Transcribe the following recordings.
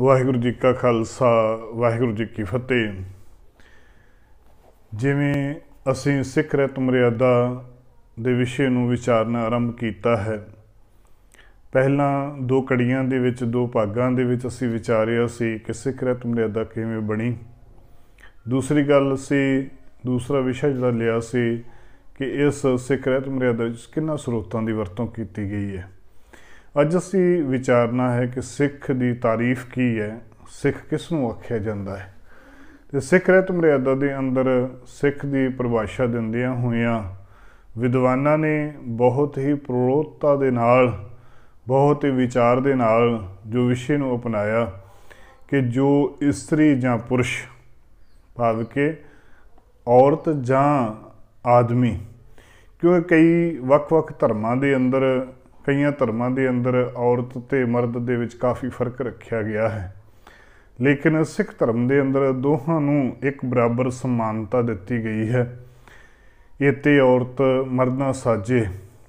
ਵਾਹਿਗੁਰੂ ਜੀ ਕਾ ਖਾਲਸਾ ਵਾਹਿਗੁਰੂ ਜੀ ਕੀ ਫਤਿਹ ਜਿਵੇਂ ਅਸੀਂ ਸਿੱਖ ਰਤ ਮਰਿਆਦਾ ਦੇ ਵਿਸ਼ੇ ਨੂੰ ਵਿਚਾਰਨਾ ਆਰੰਭ ਕੀਤਾ ਹੈ ਪਹਿਲਾਂ ਦੋ ਕੜੀਆਂ ਦੇ ਵਿੱਚ ਦੋ ਭਾਗਾਂ ਦੇ ਵਿੱਚ ਅਸੀਂ ਵਿਚਾਰਿਆ ਸੀ ਕਿ ਸਿੱਖ ਰਤ ਮਰਿਆਦਾ ਕਿਵੇਂ ਬਣੀ ਦੂਸਰੀ ਗੱਲ ਸੀ ਦੂਸਰਾ ਵਿਸ਼ਾ ਜਿਹੜਾ ਲਿਆ ਸੀ ਕਿ ਇਸ ਸਿੱਖ ਰਤ ਮਰਿਆਦਾ ਵਿੱਚ ਕਿੰਨਾ ਸਰੋਤਾਂ ਦੀ ਵਰਤੋਂ ਕੀਤੀ ਗਈ ਹੈ ਅੱਜ ਅਸੀਂ ਵਿਚਾਰਨਾ ਹੈ ਕਿ ਸਿੱਖ ਦੀ ਤਾਰੀਫ ਕੀ ਹੈ ਸਿੱਖ ਕਿਸ ਨੂੰ ਆਖਿਆ ਜਾਂਦਾ ਹੈ ਤੇ ਸਿੱਖ ਰਹਿਤ ਮਰਿਆਦਾ ਦੇ ਅੰਦਰ ਸਿੱਖ ਦੀ ਪਰਿਭਾਸ਼ਾ ਦਿੰਦਿਆਂ ਹੋਇਆਂ ਵਿਦਵਾਨਾਂ ਨੇ ਬਹੁਤ ਹੀ ਪ੍ਰੋਤਤਾ ਦੇ ਨਾਲ ਬਹੁਤ ਹੀ ਵਿਚਾਰ ਦੇ ਨਾਲ ਜੋ ਵਿਸ਼ੇ ਨੂੰ ਅਪਣਾਇਆ ਕਿ ਜੋ ਇਸਤਰੀ ਜਾਂ ਪੁਰਸ਼ ਭਾਵ ਕਿ ਔਰਤ ਜਾਂ ਆਦਮੀ ਕਿਉਂਕਿ ਕਈ ਵੱਖ-ਵੱਖ ਧਰਮਾਂ ਦੇ ਅੰਦਰ ਕਈਆਂ ਧਰਮਾਂ ਦੇ ਅੰਦਰ ਔਰਤ ਤੇ ਮਰਦ ਦੇ ਵਿੱਚ ਕਾਫੀ ਫਰਕ ਰੱਖਿਆ ਗਿਆ ਹੈ ਲੇਕਿਨ ਸਿੱਖ ਧਰਮ ਦੇ ਅੰਦਰ ਦੋਹਾਂ ਨੂੰ ਇੱਕ ਬਰਾਬਰ ਸਮਾਨਤਾ ਦਿੱਤੀ ਗਈ ਹੈ ਇੱਥੇ ਔਰਤ ਮਰਦਾਂ ਸਾਜੇ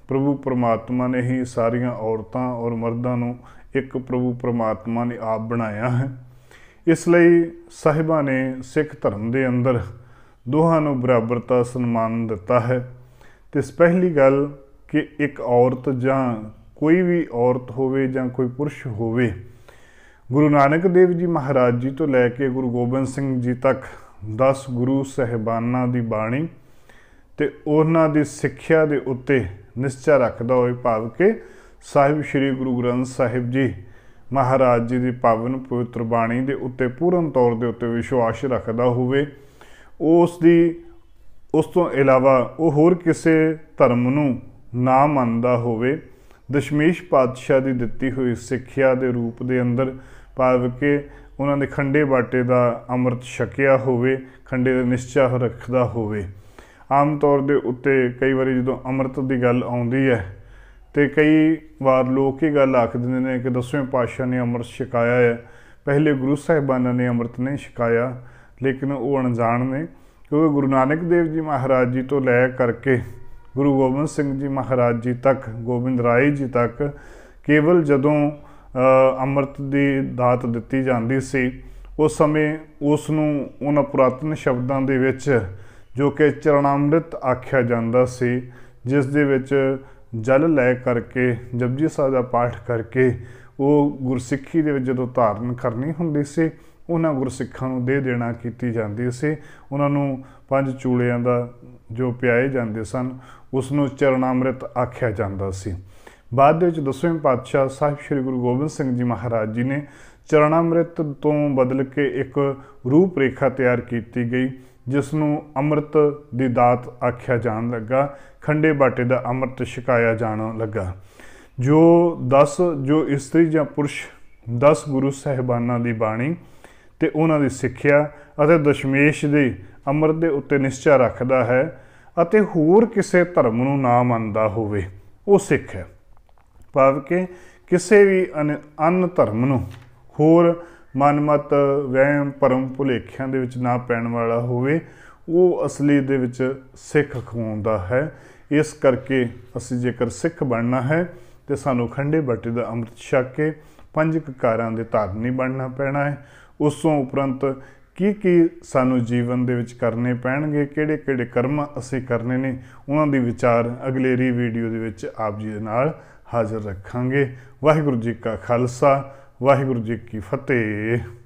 ਪ੍ਰਭੂ ਪਰਮਾਤਮਾ ਨੇ ਹੀ ਸਾਰੀਆਂ ਔਰਤਾਂ ਔਰ ਮਰਦਾਂ ਨੂੰ ਇੱਕ ਪ੍ਰਭੂ ਪਰਮਾਤਮਾ ਨੇ ਆਪ ਬਣਾਇਆ ਹੈ ਇਸ ਲਈ ਸਾਹਿਬਾਂ ਨੇ ਸਿੱਖ ਧਰਮ ਦੇ ਅੰਦਰ ਦੋਹਾਂ ਨੂੰ ਬਰਾਬਰਤਾ ਸਨਮਾਨ ਦਿੱਤਾ ਹੈ ਤੇ ਪਹਿਲੀ ਗੱਲ ਕਿ ਇੱਕ ਔਰਤ ਜਾਂ ਕੋਈ ਵੀ ਔਰਤ ਹੋਵੇ ਜਾਂ ਕੋਈ ਪੁਰਸ਼ ਹੋਵੇ ਗੁਰੂ ਨਾਨਕ ਦੇਵ ਜੀ ਮਹਾਰਾਜ ਜੀ ਤੋਂ ਲੈ ਕੇ ਗੁਰੂ ਗੋਬਿੰਦ ਸਿੰਘ ਜੀ ਤੱਕ 10 ਗੁਰੂ ਸਹਿਬਾਨਾਂ ਦੀ ਬਾਣੀ ਤੇ ਉਹਨਾਂ ਦੀ ਸਿੱਖਿਆ ਦੇ ਉੱਤੇ ਨਿਸ਼ਚੈ ਰੱਖਦਾ ਹੋਏ ਭਾਵ ਕਿ ਸਾਹਿਬ ਸ੍ਰੀ ਗੁਰੂ ਗ੍ਰੰਥ ਸਾਹਿਬ ਜੀ ਮਹਾਰਾਜ ਜੀ ਦੀ ਪਾਵਨ ਪਵਿੱਤਰ ਬਾਣੀ ਦੇ ਉੱਤੇ ਪੂਰਨ ਤੌਰ ਦੇ ਉੱਤੇ ਵਿਸ਼ਵਾਸ ਰੱਖਦਾ ਹੋਵੇ ਉਸ ਦੀ ਉਸ ਤੋਂ ਇਲਾਵਾ ਉਹ ਹੋਰ ਕਿਸੇ ਧਰਮ ਨੂੰ ਨਾ ਮੰਨਦਾ ਹੋਵੇ ਦਸ਼ਮੇਸ਼ ਪਾਤਸ਼ਾਹ ਦੀ ਦਿੱਤੀ ਹੋਈ ਸਿੱਖਿਆ ਦੇ ਰੂਪ ਦੇ ਅੰਦਰ ਪਾਵ ਕਿ ਉਹਨਾਂ ਦੇ ਖੰਡੇ ਬਾਟੇ ਦਾ ਅੰਮ੍ਰਿਤ ਛਕਿਆ ਹੋਵੇ ਖੰਡੇ ਦਾ ਨਿਸ਼ਚਾ ਰੱਖਦਾ ਹੋਵੇ ਆਮ ਤੌਰ ਦੇ ਉੱਤੇ ਕਈ ਵਾਰੀ ਜਦੋਂ ਅੰਮ੍ਰਿਤ ਦੀ ਗੱਲ ਆਉਂਦੀ ਹੈ ਤੇ ਕਈ ਵਾਰ ਲੋਕ ਇਹ ਗੱਲ ਆਖ ਦਿੰਦੇ ਨੇ ਕਿ ਦਸਵੇਂ ਪਾਤਸ਼ਾਹ ਨੇ ਅੰਮ੍ਰਿਤ ਛਕਾਇਆ ਹੈ ਪਹਿਲੇ ਗੁਰੂ ਸਾਹਿਬਾਨਾਂ ਨੇ ਅੰਮ੍ਰਿਤ ਨਹੀਂ ਛਕਾਇਆ ਲੇਕਿਨ ਉਹ ਅਣਜਾਣ ਨੇ ਕਿਉਂਕਿ ਗੁਰੂ ਨਾਨਕ ਦੇਵ ਜੀ ਮਹਾਰਾਜ ਜੀ ਤੋਂ ਲੈ ਕਰਕੇ ਗੁਰੂ ਗੋਬਿੰਦ ਸਿੰਘ ਜੀ ਮਹਾਰਾਜ ਜੀ ਤੱਕ ਗੋਬਿੰਦ ਰਾਏ ਜੀ ਤੱਕ ਕੇਵਲ ਜਦੋਂ ਅੰਮ੍ਰਿਤ ਦੀ ਦਾਤ ਦਿੱਤੀ ਜਾਂਦੀ ਸੀ ਉਸ ਸਮੇਂ ਉਸ ਨੂੰ ਉਹਨਾਂ ਪ੍ਰਾਤਨ ਸ਼ਬਦਾਂ ਦੇ ਵਿੱਚ ਜੋ ਕਿ ਚਰਨਾਮ੍ਰਿਤ ਆਖਿਆ ਜਾਂਦਾ ਸੀ ਜਿਸ ਦੇ ਵਿੱਚ ਜਲ ਲੈ ਕਰਕੇ ਜਪਜੀ ਸਾਹਿਬ ਦਾ ਪਾਠ ਕਰਕੇ ਉਹ ਗੁਰਸਿੱਖੀ ਦੇ ਵਿੱਚ ਜਦੋਂ ਧਾਰਨ ਕਰਨੀ ਹੁੰਦੀ ਸੀ ਉਹਨਾਂ ਗੁਰਸਿੱਖਾਂ ਨੂੰ ਦੇ ਦੇਣਾ ਕੀਤੀ ਜਾਂਦੀ ਸੀ ਉਹਨਾਂ ਨੂੰ ਪੰਜ ਚੂੜਿਆਂ ਦਾ ਜੋ ਪਿਆਏ ਜਾਂਦੇ ਸਨ ਉਸ ਨੂੰ ਚਰਨਾਮ੍ਰਿਤ ਆਖਿਆ ਜਾਂਦਾ ਸੀ ਬਾਅਦ ਵਿੱਚ ਦਸਵੇਂ ਪਾਤਸ਼ਾਹ ਸਾਹਿਬ ਸ੍ਰੀ ਗੁਰੂ ਗੋਬਿੰਦ ਸਿੰਘ ਜੀ ਮਹਾਰਾਜ ਜੀ ਨੇ ਚਰਨਾਮ੍ਰਿਤ ਤੋਂ ਬਦਲ ਕੇ ਇੱਕ ਰੂਪ ਰੇਖਾ ਤਿਆਰ ਕੀਤੀ ਗਈ ਜਿਸ ਨੂੰ ਅੰਮ੍ਰਿਤ ਦੀ ਦਾਤ ਆਖਿਆ ਜਾਣ ਲੱਗਾ ਖੰਡੇ ਬਾਟੇ ਦਾ ਅੰਮ੍ਰਿਤ ਛਕਾਇਆ ਜਾਣ ਲੱਗਾ ਜੋ 10 ਜੋ ਇਸਤਰੀ ਜਾਂ ਪੁਰਸ਼ 10 ਗੁਰੂ ਸਹਿਬਾਨਾਂ ਦੀ ਬਾਣੀ ਤੇ ਉਹਨਾਂ ਦੀ ਸਿੱਖਿਆ ਅਤੇ ਦਸ਼ਮੇਸ਼ ਦੇ ਅਮਰਤ ਦੇ ਉੱਤੇ ਨਿਸ਼ਚੈ ਰੱਖਦਾ ਹੈ ਅਤੇ ਹੋਰ ਕਿਸੇ ਧਰਮ ਨੂੰ ਨਾ ਮੰਨਦਾ ਹੋਵੇ ਉਹ ਸਿੱਖ ਹੈ ਭਾਵ ਕਿ ਕਿਸੇ ਵੀ ਅਨ ਧਰਮ ਨੂੰ ਹੋਰ ਮਨਮਤ ਵਹਿਮ ਪਰਮ ਭੁਲੇਖਿਆਂ ਦੇ ਵਿੱਚ ਨਾ ਪੈਣ ਵਾਲਾ ਹੋਵੇ ਉਹ ਅਸਲੀ ਦੇ ਵਿੱਚ ਸਿੱਖ ਖਵਾਉਂਦਾ ਹੈ ਇਸ ਕਰਕੇ ਅਸੀਂ ਜੇਕਰ ਸਿੱਖ ਬਣਨਾ ਹੈ ਤੇ ਸਾਨੂੰ ਖੰਡੇ ਬਾਟੇ ਦਾ ਅੰਮ੍ਰਿਤ ਛਕ ਕੇ ਪੰਜ ਕਕਾਰਾਂ ਦੇ ਧਾਰਨੀ ਬਣਨਾ ਪੈਣਾ ਹੈ ਉਸ ਤੋਂ ਉਪਰੰਤ ਕੀ ਕੀ ਸਾਨੂੰ ਜੀਵਨ ਦੇ ਵਿੱਚ ਕਰਨੇ ਪੈਣਗੇ ਕਿਹੜੇ ਕਿਹੜੇ ਕਰਮ ਅਸੀਂ ਕਰਨੇ ਨੇ ਉਹਨਾਂ ਦੀ ਵਿਚਾਰ ਅਗਲੇਰੀ ਵੀਡੀਓ ਦੇ ਵਿੱਚ ਆਪ ਜੀ ਦੇ ਨਾਲ ਹਾਜ਼ਰ ਰੱਖਾਂਗੇ ਵਾਹਿਗੁਰੂ ਜੀ ਕਾ ਖਾਲਸਾ ਵਾਹਿਗੁਰੂ ਜੀ ਕੀ ਫਤਿਹ